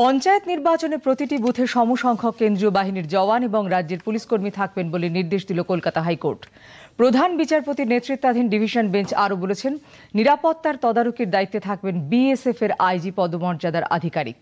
পঞ্চায়েত নির্বাচনে প্রতিটি বুথে সমসংখ্যক কেন্দ্রীয় বাহিনীর জওয়ান এবং রাজ্যের পুলিশকর্মী থাকবেন বলে নির্দেশ দিল কলকাতা হাইকোর্ট প্রধান বিচারপতির নেতৃত্বাধীন ডিভিশন বেঞ্চ আরও বলেছেন নিরাপত্তার তদারকির দায়িত্বে থাকবেন বিএসএফ এর আইজি পদমর্যাদার আধিকারিক